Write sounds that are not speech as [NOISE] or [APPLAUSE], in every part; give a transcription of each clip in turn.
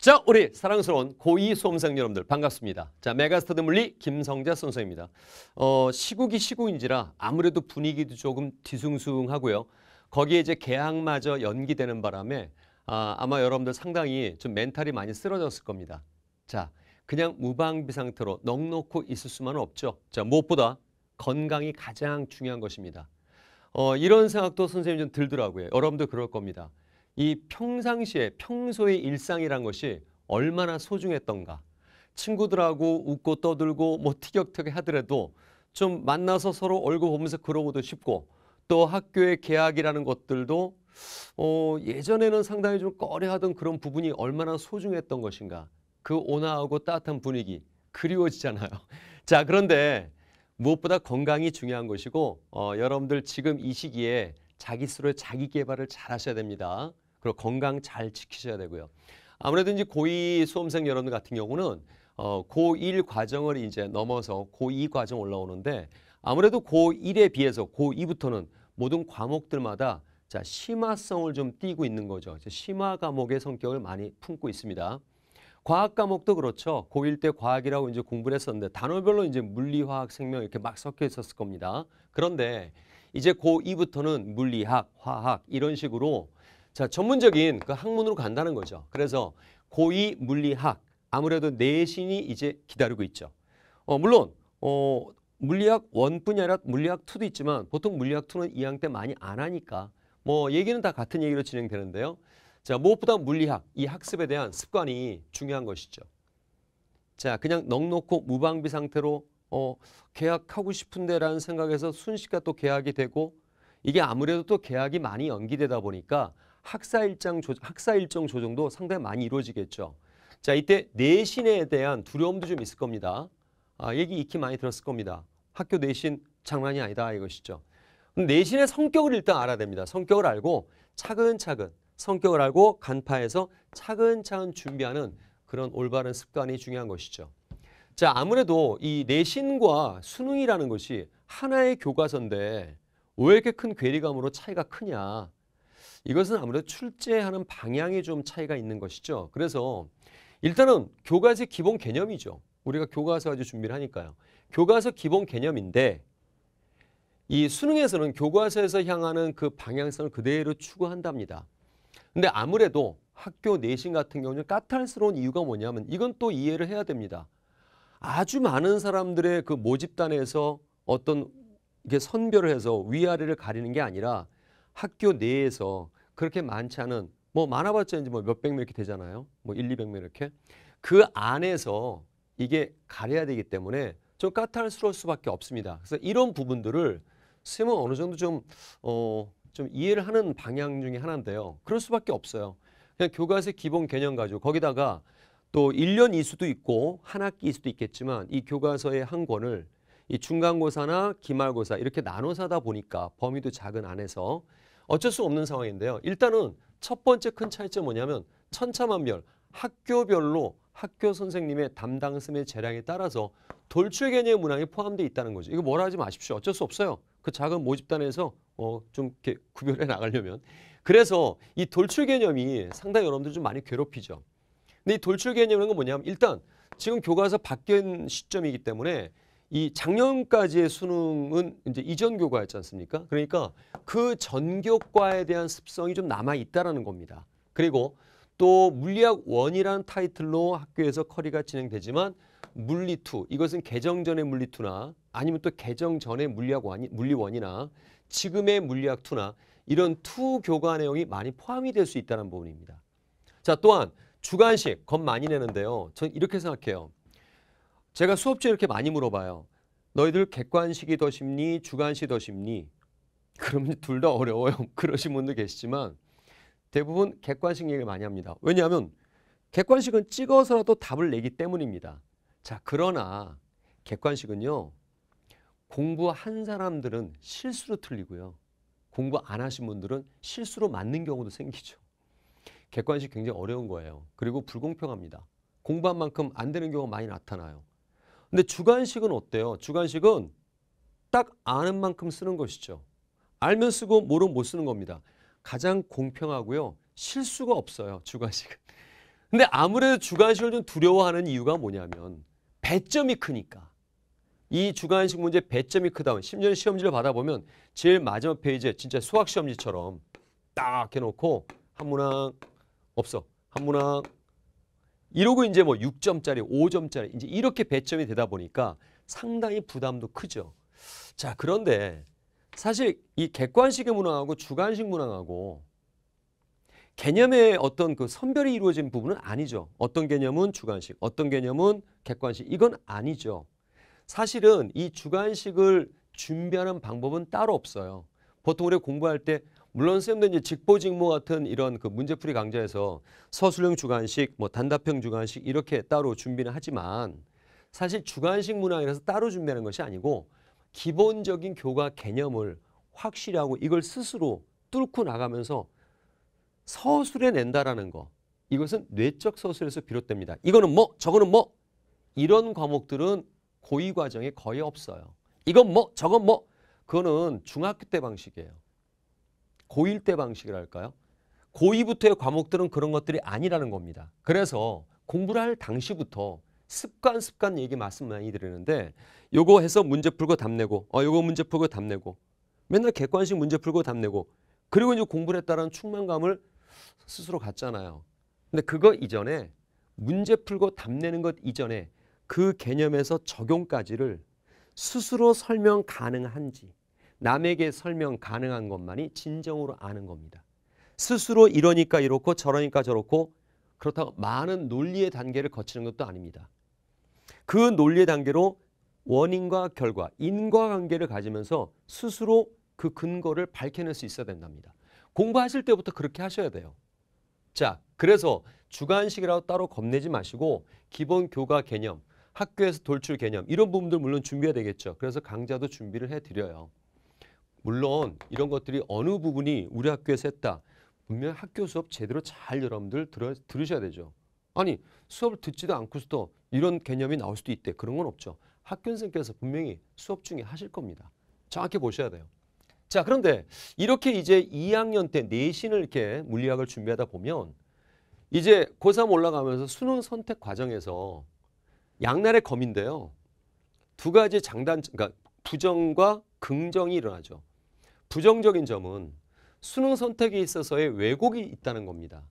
자, 우리 사랑스러운 고2 수험생 여러분들 반갑습니다. 자, 메가스터드 물리 김성재 선생입니다. 어, 시국이 시국인지라 아무래도 분위기도 조금 뒤숭숭하고요. 거기에 이제 개학마저 연기되는 바람에 아, 아마 여러분들 상당히 좀 멘탈이 많이 쓰러졌을 겁니다. 자, 그냥 무방비 상태로 넉넉고 있을 수만은 없죠. 자, 무엇보다 건강이 가장 중요한 것입니다. 어, 이런 생각도 선생님 좀 들더라고요. 여러분도 그럴 겁니다. 이 평상시에 평소의 일상이란 것이 얼마나 소중했던가. 친구들하고 웃고 떠들고 뭐 티격태격 하더라도 좀 만나서 서로 얼굴 보면서 그러고도 싶고 또 학교의 개학이라는 것들도 어, 예전에는 상당히 좀 꺼려하던 그런 부분이 얼마나 소중했던 것인가. 그 온화하고 따뜻한 분위기 그리워지잖아요. [LAUGHS] 자 그런데 무엇보다 건강이 중요한 것이고 어, 여러분들 지금 이 시기에 자기 스스로 자기 개발을 잘 하셔야 됩니다. 그리고 건강 잘 지키셔야 되고요. 아무래도 이제 고2 수험생 여러분 같은 경우는 어, 고1 과정을 이제 넘어서 고2 과정 올라오는데 아무래도 고1에 비해서 고2부터는 모든 과목들마다 자, 심화성을 좀 띄고 있는 거죠. 심화 과목의 성격을 많이 품고 있습니다. 과학 과목도 그렇죠. 고1 때 과학이라고 이제 공부를 했었는데 단어별로 이제 물리, 화학, 생명 이렇게 막 섞여 있었을 겁니다. 그런데 이제 고2부터는 물리학, 화학 이런 식으로 자, 전문적인 그 학문으로 간다는 거죠. 그래서 고위 물리학 아무래도 내신이 이제 기다리고 있죠. 어, 물론 어, 물리학 원뿐이 아니라 물리학 투도 있지만 보통 물리학 투는 2학때 많이 안 하니까 뭐 얘기는 다 같은 얘기로 진행되는데요. 자, 무엇보다 물리학, 이 학습에 대한 습관이 중요한 것이죠. 자, 그냥 넉넉고 무방비 상태로 어, 계약하고 싶은데라는 생각에서 순식간 또 계약이 되고 이게 아무래도 또 계약이 많이 연기되다 보니까 학사 일정 조, 정 학사 일정 조정도 상당히 많이 이루어지겠죠. 자, 이때 내신에 대한 두려움도 좀 있을 겁니다. 아, 얘기 익히 많이 들었을 겁니다. 학교 내신 장난이 아니다 이것이죠. 내신의 성격을 일단 알아야 됩니다. 성격을 알고 차근차근 성격을 알고 간파해서 차근차근 준비하는 그런 올바른 습관이 중요한 것이죠. 자, 아무래도 이 내신과 수능이라는 것이 하나의 교과서인데 왜 이렇게 큰 괴리감으로 차이가 크냐. 이것은 아무래도 출제하는 방향이 좀 차이가 있는 것이죠. 그래서 일단은 교과서 의 기본 개념이죠. 우리가 교과서 가지고 준비를 하니까요. 교과서 기본 개념인데 이 수능에서는 교과서에서 향하는 그 방향성을 그대로 추구한답니다. 근데 아무래도 학교 내신 같은 경우는 까탈스러운 이유가 뭐냐면 이건 또 이해를 해야 됩니다. 아주 많은 사람들의 그 모집단에서 어떤 이게 선별을 해서 위아래를 가리는 게 아니라 학교 내에서 그렇게 많지 않은 뭐 많아봤자 이제 뭐 몇백 명 이렇게 되잖아요. 뭐 1, 200명 이렇게. 그 안에서 이게 가려야 되기 때문에 좀 까탈스러울 수밖에 없습니다. 그래서 이런 부분들을 쌤은 어느 정도 좀, 어, 좀 이해를 하는 방향 중에 하나인데요. 그럴 수밖에 없어요. 그냥 교과서의 기본 개념 가지고 거기다가 또 1년 이수도 있고 한 학기 일수도 있겠지만 이 교과서의 한 권을 이 중간고사나 기말고사 이렇게 나눠서 하다 보니까 범위도 작은 안에서 어쩔 수 없는 상황인데요. 일단은 첫 번째 큰 차이점 뭐냐면 천차만별 학교별로 학교 선생님의 담당선생님의 재량에 따라서 돌출 개념의 문항이 포함돼 있다는 거죠. 이거 뭐라 하지 마십시오. 어쩔 수 없어요. 그 작은 모집단에서 어, 좀 이렇게 구별해 나가려면. 그래서 이 돌출 개념이 상당히 여러분들 좀 많이 괴롭히죠. 근데 이 돌출 개념이라는 건 뭐냐면 일단 지금 교과서 바뀐 시점이기 때문에 이 작년까지의 수능은 이제 이전교과였지 않습니까? 그러니까 그 전교과에 대한 습성이 좀 남아 있다라는 겁니다. 그리고 또 물리학 원이라는 타이틀로 학교에서 커리가 진행되지만 물리 투 이것은 개정 전의 물리 투나 아니면 또 개정 전의 물리학 원이 나 지금의 물리학 투나 이런 투 교과 내용이 많이 포함이 될 수 있다는 부분입니다. 자, 또한 주관식겁 많이 내는데요. 전 이렇게 생각해요. 제가 수업주에 이렇게 많이 물어봐요. 너희들 객관식이 더 쉽니? 주관식이 더 쉽니? 그러면 [LAUGHS] 둘 다 어려워요. [LAUGHS] 그러신 분도 계시지만 대부분 객관식 얘기를 많이 합니다. 왜냐하면 객관식은 찍어서라도 답을 내기 때문입니다. 자, 그러나 객관식은요. 공부한 사람들은 실수로 틀리고요. 공부 안 하신 분들은 실수로 맞는 경우도 생기죠. 객관식 굉장히 어려운 거예요. 그리고 불공평합니다. 공부한 만큼 안 되는 경우가 많이 나타나요. 근데 주관식은 어때요? 주관식은 딱 아는 만큼 쓰는 것이죠. 알면 쓰고 모르면 못 쓰는 겁니다. 가장 공평하고요. 실수가 없어요. 주관식은. 근데 아무래도 주관식을 좀 두려워하는 이유가 뭐냐면 배점이 크니까. 이 주관식 문제 배점이 크다. 심지어 시험지를 받아보면 제일 마지막 페이지에 진짜 수학시험지처럼 딱 해놓고 한 문항 없어. 한 문항 이러고 이제 뭐 6점짜리, 5점짜리 이제 이렇게 배점이 되다 보니까 상당히 부담도 크죠. 자, 그런데 사실 이 객관식의 문항하고 주관식 문항하고 개념의 어떤 그 선별이 이루어진 부분은 아니죠. 어떤 개념은 주관식, 어떤 개념은 객관식. 이건 아니죠. 사실은 이 주관식을 준비하는 방법은 따로 없어요. 보통 우리가 공부할 때 물론 쌤도 이제 직보직무 같은 이런 그 문제풀이 강좌에서 서술형 주관식, 뭐 단답형 주관식 이렇게 따로 준비는 하지만 사실 주관식 문항이라서 따로 준비하는 것이 아니고 기본적인 교과 개념을 확실히 하고 이걸 스스로 뚫고 나가면서 서술해 낸다라는 거 이것은 뇌적 서술에서 비롯됩니다. 이거는 뭐 저거는 뭐 이런 과목들은 고위 과정에 거의 없어요. 이건 뭐 저건 뭐 그거는 중학교 때 방식이에요. 고1 때 방식이랄까요? 고2부터의 과목들은 그런 것들이 아니라는 겁니다. 그래서 공부를 할 당시부터 습관 습관 얘기 말씀 많이 드리는데 요거 해서 문제 풀고 답내고 어 요거 문제 풀고 답내고 맨날 객관식 문제 풀고 답내고 그리고 이제 공부를 했다는 충만감을 스스로 갖잖아요. 근데 그거 이전에 문제 풀고 답내는 것 이전에 그 개념에서 적용까지를 스스로 설명 가능한지 남에게 설명 가능한 것만이 진정으로 아는 겁니다. 스스로 이러니까 이렇고 저러니까 저렇고 그렇다고 많은 논리의 단계를 거치는 것도 아닙니다. 그 논리의 단계로 원인과 결과, 인과관계를 가지면서 스스로 그 근거를 밝혀낼 수 있어야 된답니다. 공부하실 때부터 그렇게 하셔야 돼요. 자, 그래서 주관식이라고 따로 겁내지 마시고 기본 교과 개념, 학교에서 돌출 개념 이런 부분들 물론 준비해야 되겠죠. 그래서 강좌도 준비를 해드려요. 물론 이런 것들이 어느 부분이 우리 학교에서 했다. 분명 학교 수업 제대로 잘 여러분들 들어, 들으셔야 되죠. 아니 수업을 듣지도 않고서도 이런 개념이 나올 수도 있대. 그런 건 없죠. 학교 선생님께서 분명히 수업 중에 하실 겁니다. 정확히 보셔야 돼요. 자 그런데 이렇게 이제 2학년 때 내신을 이렇게 물리학을 준비하다 보면 이제 고3 올라가면서 수능 선택 과정에서 양날의 검인데요. 두 가지 장단, 그러니까 부정과 긍정이 일어나죠. 부정적인 점은 수능 선택에 있어서의 왜곡이 있다는 겁니다.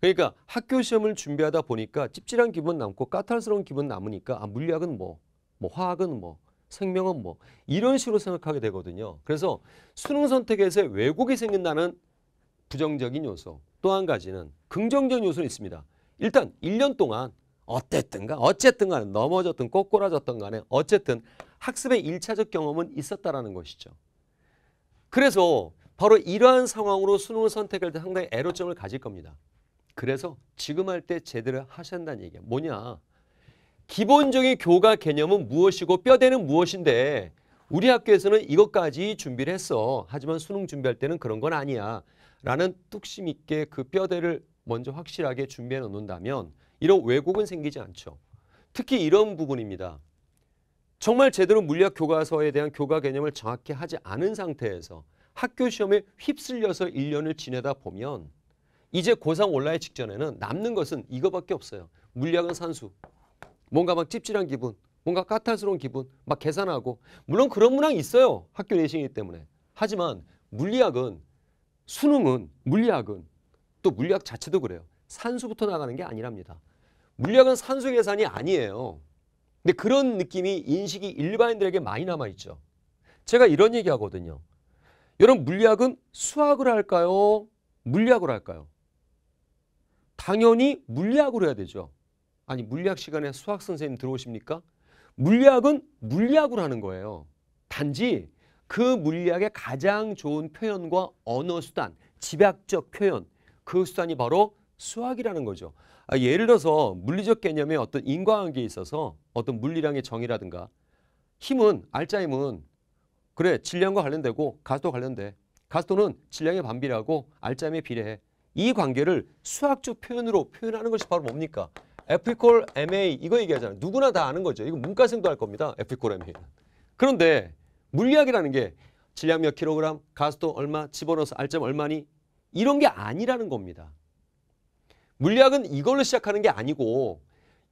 그러니까 학교 시험을 준비하다 보니까 찝찝한 기분 남고 까탈스러운 기분 남으니까 아, 물리학은 뭐, 뭐 화학은 뭐, 생명은 뭐 이런 식으로 생각하게 되거든요. 그래서 수능 선택에서의 왜곡이 생긴다는 부정적인 요소 또 한 가지는 긍정적인 요소는 있습니다. 일단 1년 동안 어쨌든간 어쨌든 간 넘어졌든 꼬꾸라졌든 간에 어쨌든 학습의 1차적 경험은 있었다라는 것이죠. 그래서 바로 이러한 상황으로 수능을 선택할 때 상당히 애로점을 가질 겁니다. 그래서 지금 할 때 제대로 하신다는 얘기야. 뭐냐? 기본적인 교과 개념은 무엇이고 뼈대는 무엇인데 우리 학교에서는 이것까지 준비를 했어. 하지만 수능 준비할 때는 그런 건 아니야. 라는 뚝심 있게 그 뼈대를 먼저 확실하게 준비해 놓는다면 이런 왜곡은 생기지 않죠. 특히 이런 부분입니다. 정말 제대로 물리학 교과서에 대한 교과 개념을 정확히 하지 않은 상태에서 학교 시험에 휩쓸려서 1년을 지내다 보면 이제 고3 올라의 직전에는 남는 것은 이거밖에 없어요. 물리학은 산수. 뭔가 막 찝찝한 기분, 뭔가 까탈스러운 기분, 막 계산하고 물론 그런 문항이 있어요. 학교 내신이기 때문에. 하지만 물리학은 수능은 물리학은 또 물리학 자체도 그래요. 산수부터 나가는 게 아니랍니다. 물리학은 산수 계산이 아니에요. 근데 그런 느낌이 인식이 일반인들에게 많이 남아있죠. 제가 이런 얘기 하거든요. 여러분 물리학은 수학을 할까요? 물리학을 할까요? 당연히 물리학으로 해야 되죠. 아니 물리학 시간에 수학 선생님 들어오십니까? 물리학은 물리학으로 하는 거예요. 단지 그 물리학의 가장 좋은 표현과 언어 수단, 집약적 표현, 그 수단이 바로 수학이라는 거죠. 아, 예를 들어서 물리적 개념의 어떤 인과관계에 있어서 어떤 물리량의 정의라든가 힘은 알짜힘은 그래 질량과 관련되고 가스도 관련돼. 가스도는 질량의 반비례하고 알짜힘에 비례해. 이 관계를 수학적 표현으로 표현하는 것이 바로 뭡니까? F equal MA 이거 얘기하잖아요. 누구나 다 아는 거죠. 이거 문과생도 할 겁니다. F equal MA. 그런데 물리학이라는 게 질량 몇 킬로그램, 가스도 얼마, 집어넣어서 알짜 얼마니 이런 게 아니라는 겁니다. 물리학은 이걸로 시작하는 게 아니고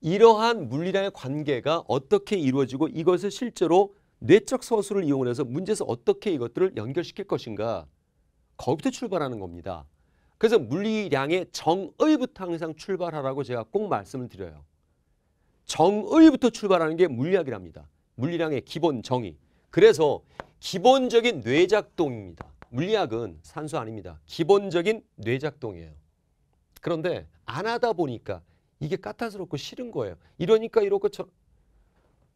이러한 물리랑의 관계가 어떻게 이루어지고 이것을 실제로 뇌적 서술을 이용해서 문제에서 어떻게 이것들을 연결시킬 것인가 거기부터 출발하는 겁니다. 그래서 물리량의 정의부터 항상 출발하라고 제가 꼭 말씀을 드려요. 정의부터 출발하는 게 물리학이랍니다. 물리량의 기본 정의. 그래서 기본적인 뇌작동입니다. 물리학은 산수 아닙니다. 기본적인 뇌작동이에요. 그런데 안 하다 보니까 이게 까탈스럽고 싫은 거예요. 이러니까 이렇고 저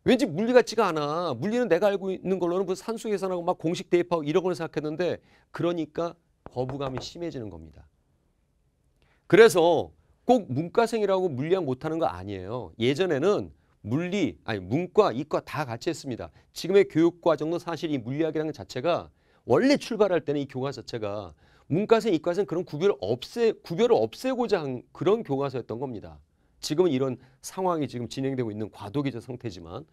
왠지 물리 같지가 않아. 물리는 내가 알고 있는 걸로는 무슨 산수 계산하고 막 공식 대입하고 이런 걸 생각했는데 그러니까 거부감이 심해지는 겁니다. 그래서 꼭 문과생이라고 물리학 못하는 거 아니에요. 예전에는 물리, 아니 문과, 이과 다 같이 했습니다. 지금의 교육과정도 사실 이 물리학이라는 자체가 원래 출발할 때는 이 교과 자체가 문과생, 이과생 그런 구별을 없애 구별을 없애고자 한 그런 교과서였던 겁니다. 지금은 이런 상황이 지금 진행되고 있는 과도기적 상태지만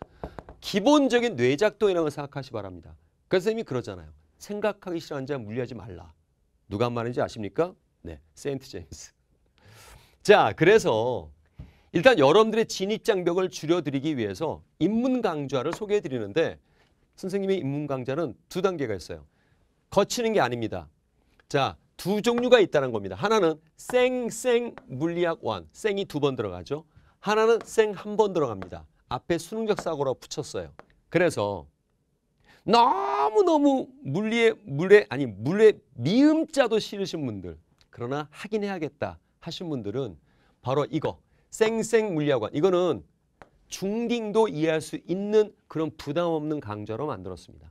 기본적인 뇌작동이라고 생각하시 바랍니다. 그래서 그러니까 선생님이 그러잖아요. 생각하기 싫어하는 자 물리하지 말라. 누가 말인지 아십니까? 네, 세인트 제임스. 자, 그래서 일단 여러분들의 진입장벽을 줄여드리기 위해서 인문강좌를 소개해드리는데 선생님의 인문강좌는 두 단계가 있어요. 거치는 게 아닙니다. 자, 두 종류가 있다는 겁니다. 하나는 쌩쌩 물리학 원, 쌩이 두 번 들어가죠. 하나는 쌩 한 번 들어갑니다. 앞에 수능적 사고로 붙였어요. 그래서 너무너무 물리의 물에 아니 물의 미음자도 싫으신 분들 그러나 하긴 해야겠다 하신 분들은 바로 이거 쌩쌩 물리학원 이거는 중딩도 이해할 수 있는 그런 부담 없는 강좌로 만들었습니다.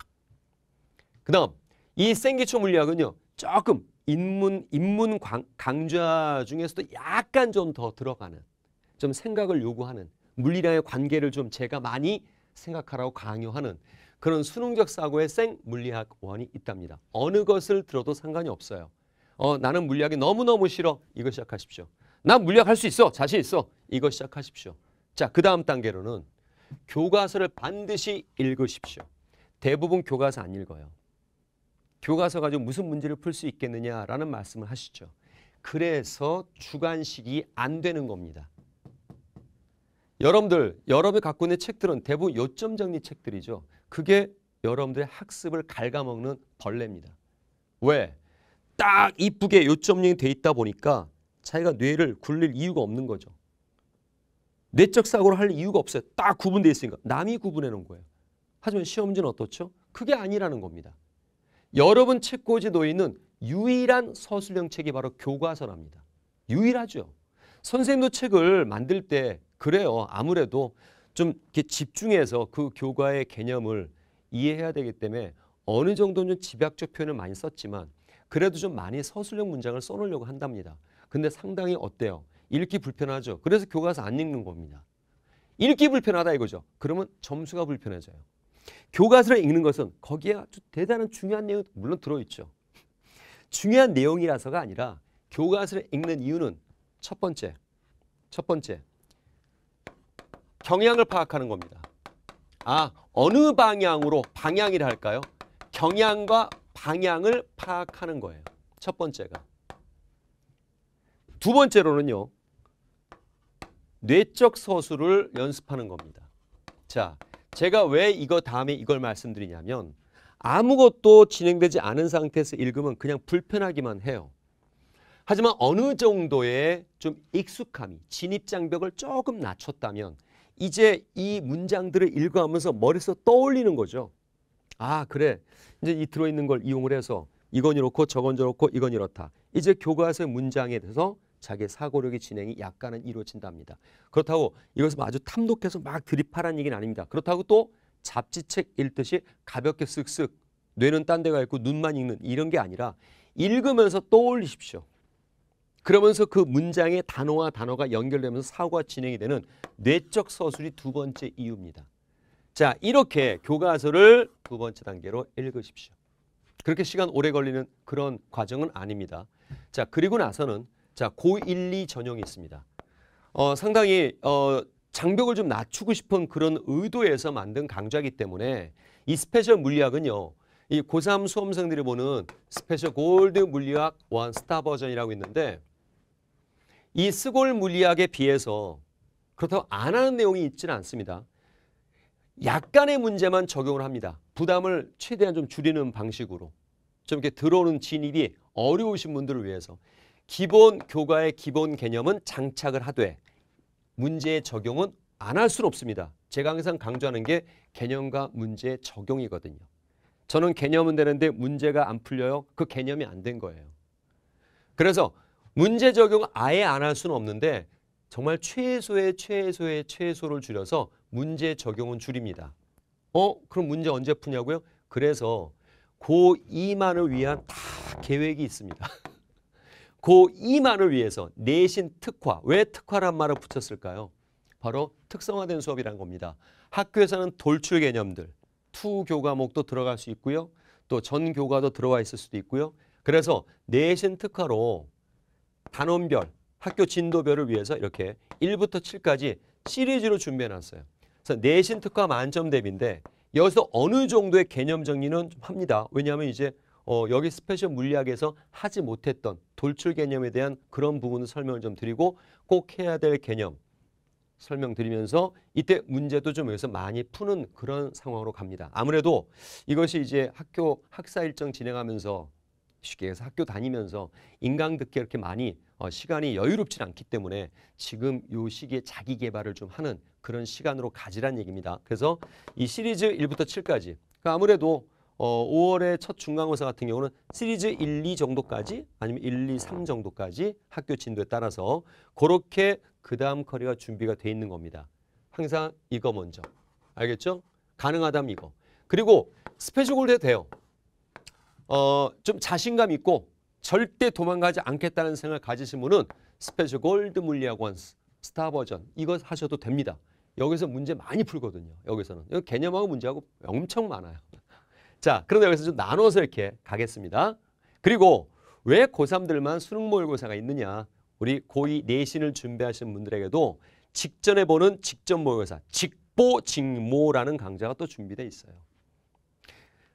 그 다음 이 생기초 물리학은요. 조금 인문 인문 강좌 중에서도 약간 좀 더 들어가는 좀 생각을 요구하는 물리랑의 관계를 좀 제가 많이 생각하라고 강요하는 그런 수능적 사고의 생 물리학 원이 있답니다. 어느 것을 들어도 상관이 없어요. 어, 나는 물리학이 너무너무 싫어. 이거 시작하십시오. 난 물리학 할 수 있어. 자신 있어. 이거 시작하십시오. 자, 그 다음 단계로는 교과서를 반드시 읽으십시오. 대부분 교과서 안 읽어요. 교과서 가지고 무슨 문제를 풀 수 있겠느냐라는 말씀을 하시죠. 그래서 주관식이 안 되는 겁니다. 여러분들, 여러분이 갖고 있는 책들은 대부분 요점 정리 책들이죠. 그게 여러분들의 학습을 갉아먹는 벌레입니다. 왜? 딱 이쁘게 요점 정리 돼 있다 보니까 자기가 뇌를 굴릴 이유가 없는 거죠. 내적 사고를 할 이유가 없어요. 딱구분되어 있으니까 남이 구분해 놓은 거예요. 하지만 시험지는 어떻죠? 그게 아니라는 겁니다. 여러분 책꽂이 놓이는 유일한 서술형 책이 바로 교과서랍니다. 유일하죠. 선생님도 책을 만들 때 그래요. 아무래도 좀 이렇게 집중해서 그 교과의 개념을 이해해야 되기 때문에 어느 정도는 집약적 표현을 많이 썼지만 그래도 좀 많이 서술형 문장을 써놓으려고 한답니다. 근데 상당히 어때요? 읽기 불편하죠. 그래서 교과서 안 읽는 겁니다. 읽기 불편하다 이거죠. 그러면 점수가 불편해져요. 교과서를 읽는 것은 거기에 아주 대단한 중요한 내용 물론 들어있죠. 중요한 내용이라서가 아니라 교과서를 읽는 이유는 첫 번째, 첫 번째 경향을 파악하는 겁니다. 아, 어느 방향으로 방향이라 할까요? 경향과 방향을 파악하는 거예요. 첫 번째가. 두 번째로는요. 뇌적 서술을 연습하는 겁니다. 자, 제가 왜 이거 다음에 이걸 말씀드리냐면 아무것도 진행되지 않은 상태에서 읽으면 그냥 불편하기만 해요. 하지만 어느 정도의 좀 익숙함이 진입장벽을 조금 낮췄다면 이제 이 문장들을 읽어하면서 머릿속 떠올리는 거죠. 아 그래 이제 이 들어있는 걸 이용을 해서 이건 이렇고 저건 저렇고 이건 이렇다. 이제 교과서 문장에 대해서 자기 의 사고력의 진행이 약간은 이루어진답니다. 그렇다고 이것을 아주 탐독해서 막 드립하라는 얘기는 아닙니다. 그렇다고 또 잡지책 읽듯이 가볍게 쓱쓱 뇌는 딴 데가 있고 눈만 읽는 이런 게 아니라 읽으면서 떠올리십시오. 그러면서 그 문장의 단어와 단어가 연결되면서 사고가 진행이 되는 뇌적 서술이 두 번째 이유입니다. 자 이렇게 교과서를 두 번째 단계로 읽으십시오. 그렇게 시간 오래 걸리는 그런 과정은 아닙니다. 자 그리고 나서는 자, 고1, 2 전형이 있습니다. 어, 상당히 어, 장벽을 좀 낮추고 싶은 그런 의도에서 만든 강좌이기 때문에 이 스페셜 물리학은요. 이 고3 수험생들이 보는 스페셜 골드 물리학 원 스타 버전이라고 있는데 이 스골 물리학에 비해서 그렇다고 안 하는 내용이 있지는 않습니다. 약간의 문제만 적용을 합니다. 부담을 최대한 좀 줄이는 방식으로 좀 이렇게 들어오는 진입이 어려우신 분들을 위해서 기본 교과의 기본 개념은 장착을 하되 문제의 적용은 안 할 수는 없습니다. 제가 항상 강조하는 게 개념과 문제의 적용이거든요. 저는 개념은 되는데 문제가 안 풀려요. 그 개념이 안 된 거예요. 그래서 문제 적용 아예 안 할 수는 없는데 정말 최소의 최소의 최소를 줄여서 문제 적용은 줄입니다. 어? 그럼 문제 언제 푸냐고요? 그래서 고2만을 위한 다 계획이 있습니다. [LAUGHS] 그이 말을 위해서 내신 특화. 왜 특화란 말을 붙였을까요? 바로 특성화된 수업이란 겁니다. 학교에서는 돌출 개념들, 투 교과목도 들어갈 수 있고요. 또 전 교과도 들어와 있을 수도 있고요. 그래서 내신 특화로 단원별, 학교 진도별을 위해서 이렇게 1부터 7까지 시리즈로 준비해놨어요. 그래서 내신 특화 만점 대비인데 여기서 어느 정도의 개념 정리는 좀 합니다. 왜냐하면 이제 어, 여기 스페셜 물리학에서 하지 못했던 돌출 개념에 대한 그런 부분을 설명을 좀 드리고 꼭 해야 될 개념 설명드리면서 이때 문제도 좀 여기서 많이 푸는 그런 상황으로 갑니다. 아무래도 이것이 이제 학교 학사 일정 진행하면서 쉽게 해서 학교 다니면서 인강 듣기 이렇게 많이 어, 시간이 여유롭진 않기 때문에 지금 요 시기에 자기 개발을 좀 하는 그런 시간으로 가지란 얘기입니다. 그래서 이 시리즈 1부터 7까지 그러니까 아무래도 어, 5월의 첫 중간고사 같은 경우는 시리즈 1, 2 정도까지 아니면 1, 2, 3 정도까지 학교 진도에 따라서 그렇게 그 다음 커리가 준비가 돼 있는 겁니다. 항상 이거 먼저. 알겠죠? 가능하다면 이거. 그리고 스페셜 골드 해도 돼요. 어, 좀 자신감 있고 절대 도망가지 않겠다는 생각 을 가지신 분은 스페셜 골드 물리학원 스타 버전 이거 하셔도 됩니다. 여기서 문제 많이 풀거든요. 여기서는. 여기 개념하고 문제하고 엄청 많아요. 자, 그런데 여기서 좀 나눠서 이렇게 가겠습니다. 그리고 왜 고3들만 수능 모의고사가 있느냐. 우리 고2 내신을 준비하시는 분들에게도 직전에 보는 직전 모의고사, 직보 직모라는 강좌가 또 준비되어 있어요.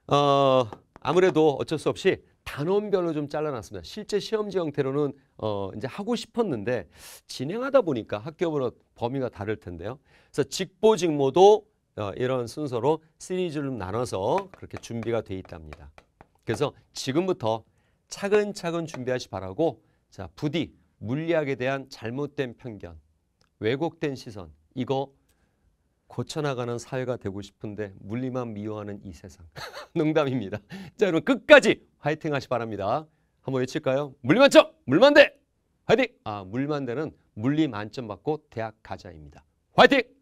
어, 아무래도 어쩔 수 없이 단원별로 좀 잘라놨습니다. 실제 시험지 형태로는 어, 이제 하고 싶었는데 진행하다 보니까 학교별로 범위가 다를 텐데요. 그래서 직보 직모도 어, 이런 순서로 시리즈를 나눠서 그렇게 준비가 돼 있답니다. 그래서 지금부터 차근차근 준비하시 바라고 자 부디 물리학에 대한 잘못된 편견, 왜곡된 시선 이거 고쳐나가는 사회가 되고 싶은데 물리만 미워하는 이 세상 [LAUGHS] 농담입니다. 자 여러분 끝까지 화이팅 하시 바랍니다. 한번 외칠까요? 물리만점! 물만대! 화이팅! 아 물만대는 물리만점 받고 대학 가자입니다. 화이팅!